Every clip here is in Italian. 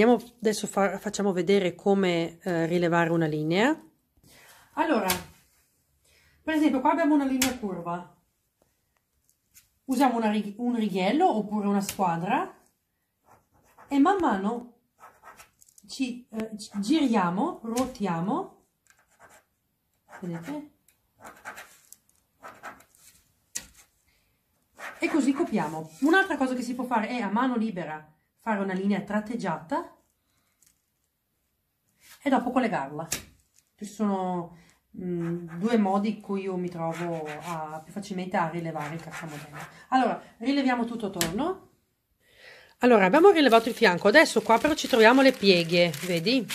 Andiamo adesso fa facciamo vedere come eh, rilevare una linea. Allora, per esempio qua abbiamo una linea curva. Usiamo rig un righello oppure una squadra e man mano ci, eh, ci giriamo, ruotiamo, vedete? E così copiamo. Un'altra cosa che si può fare è a mano libera fare una linea tratteggiata e dopo collegarla. Ci sono mh, mm, due modi in cui io mi trovo a, più facilmente a rilevare il cassamodello. Allora, rileviamo tutto attorno. Allora, abbiamo rilevato il fianco, adesso qua però ci troviamo le pieghe, vedi?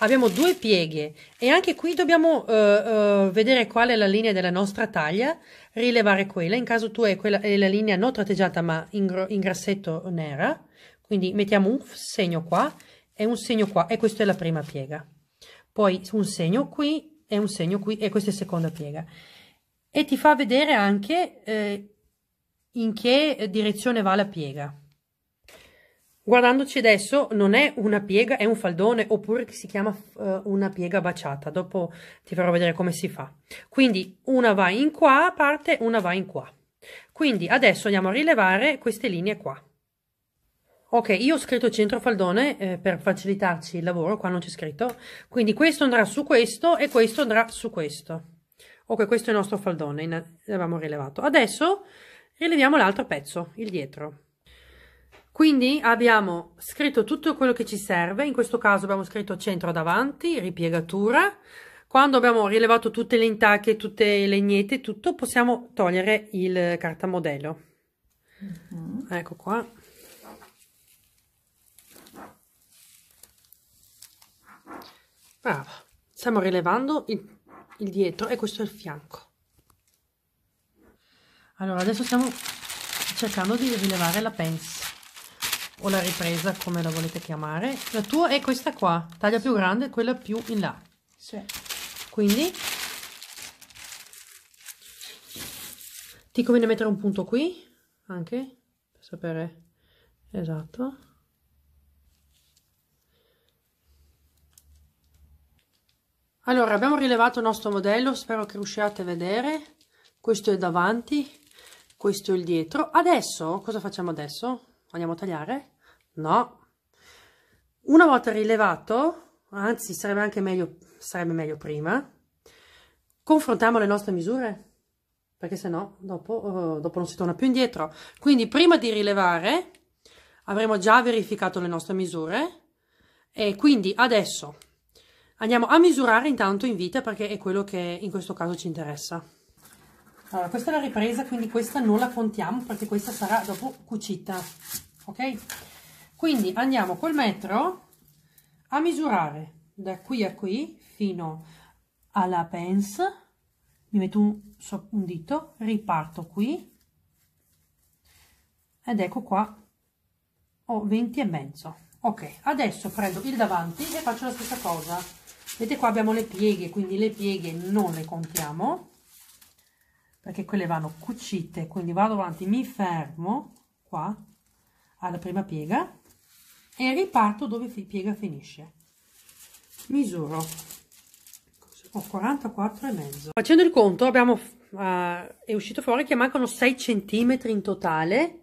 Abbiamo due pieghe e anche qui dobbiamo uh, uh, vedere qual è la linea della nostra taglia, rilevare quella. In caso tu hai, quella, hai la linea non tratteggiata ma in, in grassetto nera, quindi mettiamo un segno qua e un segno qua e questa è la prima piega. Poi un segno qui e un segno qui e questa è la seconda piega. E ti fa vedere anche eh, in che direzione va la piega. Guardandoci adesso non è una piega, è un faldone oppure si chiama uh, una piega baciata. Dopo ti farò vedere come si fa. Quindi una va in qua a parte, una va in qua. Quindi adesso andiamo a rilevare queste linee qua. Ok, io ho scritto centro faldone eh, per facilitarci il lavoro, qua non c'è scritto, quindi questo andrà su questo e questo andrà su questo. Ok, questo è il nostro faldone, l'abbiamo rilevato. Adesso rileviamo l'altro pezzo, il dietro. Quindi abbiamo scritto tutto quello che ci serve, in questo caso abbiamo scritto centro davanti, ripiegatura. Quando abbiamo rilevato tutte le intacche, tutte le lignette, tutto, possiamo togliere il cartamodello. Uh mm-hmm. -huh. Ecco qua. stiamo rilevando il, il dietro e questo è il fianco allora adesso stiamo cercando di rilevare la pensa o la ripresa come la volete chiamare la tua è questa qua taglia più grande quella più in là sì. quindi ti conviene mettere un punto qui anche per sapere esatto allora abbiamo rilevato il nostro modello spero che riusciate a vedere questo è davanti questo è il dietro adesso cosa facciamo adesso andiamo a tagliare no una volta rilevato anzi sarebbe anche meglio sarebbe meglio prima confrontiamo le nostre misure perché se no dopo, eh, dopo non si torna più indietro quindi prima di rilevare avremo già verificato le nostre misure e quindi adesso Andiamo a misurare intanto in vita perché è quello che in questo caso ci interessa. Allora, questa è la ripresa, quindi questa non la contiamo perché questa sarà dopo cucita, ok? Quindi andiamo col metro a misurare da qui a qui fino alla pence, mi metto un, un dito, riparto qui ed ecco qua ho 20 e mezzo. Ok, adesso prendo il davanti e faccio la stessa cosa vedete qua abbiamo le pieghe quindi le pieghe non le contiamo perché quelle vanno cucite quindi vado avanti mi fermo qua alla prima piega e riparto dove la piega finisce misuro ho 44 e mezzo facendo il conto abbiamo uh, è uscito fuori che mancano 6 centimetri in totale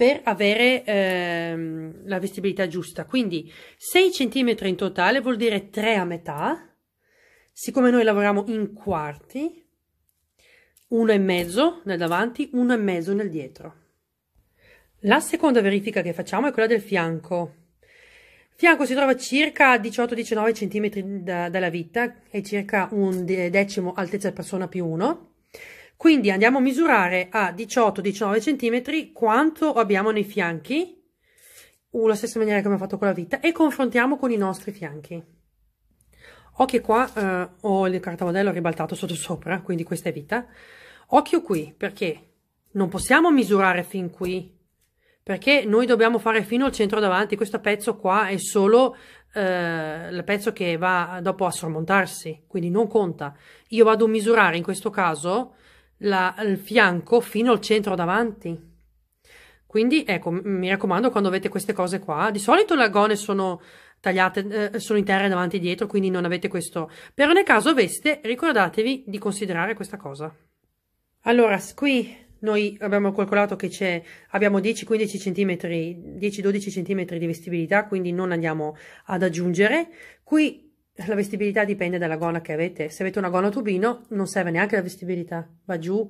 per avere ehm, la vestibilità giusta. Quindi 6 cm in totale vuol dire 3 a metà, siccome noi lavoriamo in quarti, uno e mezzo nel davanti, uno e mezzo nel dietro. La seconda verifica che facciamo è quella del fianco. Il fianco si trova circa 18-19 cm da, dalla vita, è circa un decimo altezza persona più 1 quindi andiamo a misurare a 18-19 cm quanto abbiamo nei fianchi, uh, la stessa maniera che abbiamo fatto con la vita, e confrontiamo con i nostri fianchi. Occhio qua, eh, ho il cartamodello ribaltato sotto sopra, quindi questa è vita. Occhio qui, perché non possiamo misurare fin qui, perché noi dobbiamo fare fino al centro davanti, questo pezzo qua è solo eh, il pezzo che va dopo a sormontarsi, quindi non conta. Io vado a misurare in questo caso la, il fianco fino al centro davanti. Quindi, ecco, mi raccomando, quando avete queste cose qua, di solito le agone sono tagliate, eh, sono intere davanti e dietro, quindi non avete questo. Però nel caso aveste, ricordatevi di considerare questa cosa. Allora, qui noi abbiamo calcolato che c'è, abbiamo 10-15 cm, 10-12 cm di vestibilità, quindi non andiamo ad aggiungere. Qui la vestibilità dipende dalla gona che avete. Se avete una gona tubino non serve neanche la vestibilità, va giù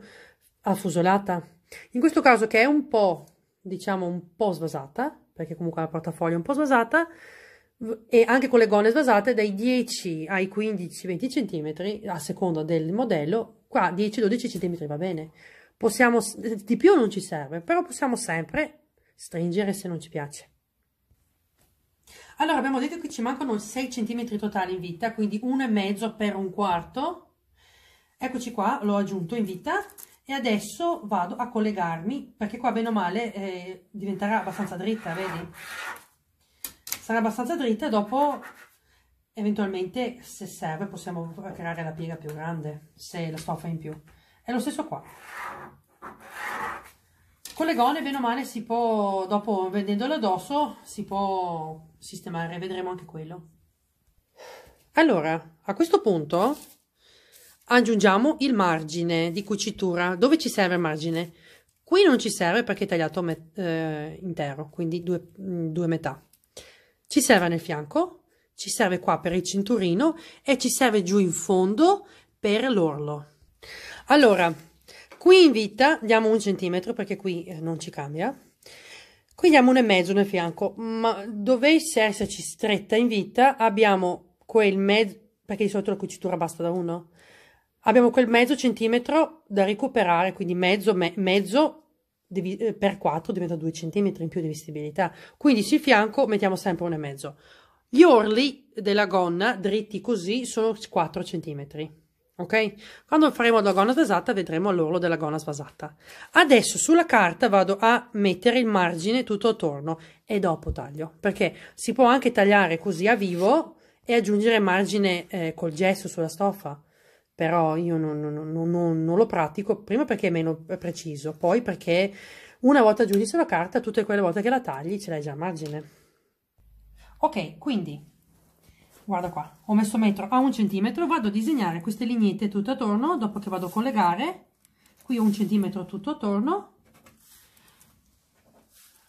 affusolata. In questo caso che è un po', diciamo, un po' svasata, perché comunque la portafoglio è un po' svasata, e anche con le gonne svasate dai 10 ai 15-20 cm, a seconda del modello, qua 10-12 cm va bene. Possiamo, di più non ci serve, però possiamo sempre stringere se non ci piace. Allora abbiamo detto che ci mancano 6 cm totali in vita, quindi 1,5 per un quarto. Eccoci qua, l'ho aggiunto in vita e adesso vado a collegarmi perché qua bene o male eh, diventerà abbastanza dritta, vedi? Sarà abbastanza dritta dopo eventualmente se serve possiamo creare la piega più grande se la stoffa è in più. È lo stesso qua con le gone bene o male si può dopo vedendolo addosso si può sistemare vedremo anche quello allora a questo punto aggiungiamo il margine di cucitura dove ci serve il margine qui non ci serve perché è tagliato eh, intero quindi due, mm, due metà ci serve nel fianco ci serve qua per il cinturino e ci serve giù in fondo per l'orlo allora Qui in vita diamo un centimetro perché qui eh, non ci cambia. Qui diamo un e mezzo nel fianco, ma dovesse esserci stretta in vita, abbiamo quel mezzo, perché di solito la cucitura basta da uno, abbiamo quel mezzo centimetro da recuperare, quindi mezzo, me, mezzo eh, per 4 diventa 2 centimetri in più di visibilità Quindi sul fianco mettiamo sempre un e mezzo Gli orli della gonna, dritti così, sono 4 centimetri ok? Quando faremo la gonna svasata vedremo l'orlo della gonna svasata. Adesso sulla carta vado a mettere il margine tutto attorno e dopo taglio, perché si può anche tagliare così a vivo e aggiungere margine eh, col gesso sulla stoffa, però io non, non, non, non, lo pratico, prima perché è meno preciso, poi perché una volta aggiungi sulla carta, tutte quelle volte che la tagli ce l'hai già a margine. Ok, quindi guarda qua, ho messo metro a un centimetro, vado a disegnare queste lineette tutto attorno, dopo che vado a collegare, qui un centimetro tutto attorno,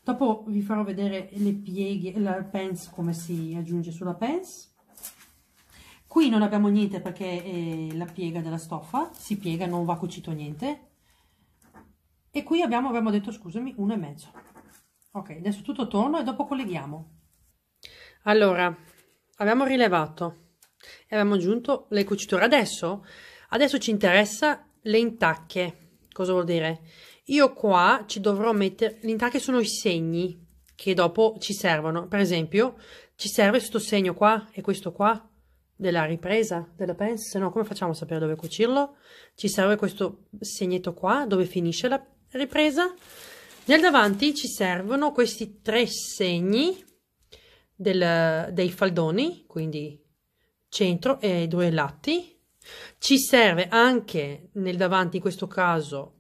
dopo vi farò vedere le pieghe, la pence, come si aggiunge sulla pence, qui non abbiamo niente perché eh, la piega della stoffa si piega, non va cucito niente, e qui abbiamo, abbiamo detto, scusami, uno e mezzo. Ok, adesso tutto attorno e dopo colleghiamo. Allora, Abbiamo rilevato e abbiamo aggiunto le cuciture. Adesso, adesso ci interessa le intacche. Cosa vuol dire? Io qua ci dovrò mettere, le intacche sono i segni che dopo ci servono. Per esempio, ci serve questo segno qua e questo qua della ripresa della pence, se no come facciamo a sapere dove cucirlo? Ci serve questo segnetto qua dove finisce la ripresa. Nel davanti ci servono questi tre segni del, dei faldoni, quindi centro e due lati. Ci serve anche nel davanti, in questo caso,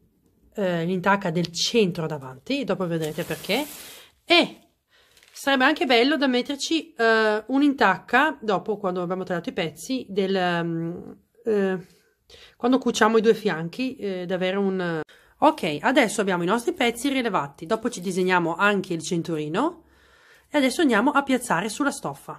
eh, l'intacca del centro davanti, dopo vedrete perché. E sarebbe anche bello da metterci eh, un'intacca, dopo quando abbiamo tagliato i pezzi, del, mm, eh, quando cuciamo i due fianchi, eh, da avere un... Ok, adesso abbiamo i nostri pezzi rilevati, dopo ci disegniamo anche il centurino e adesso andiamo a piazzare sulla stoffa.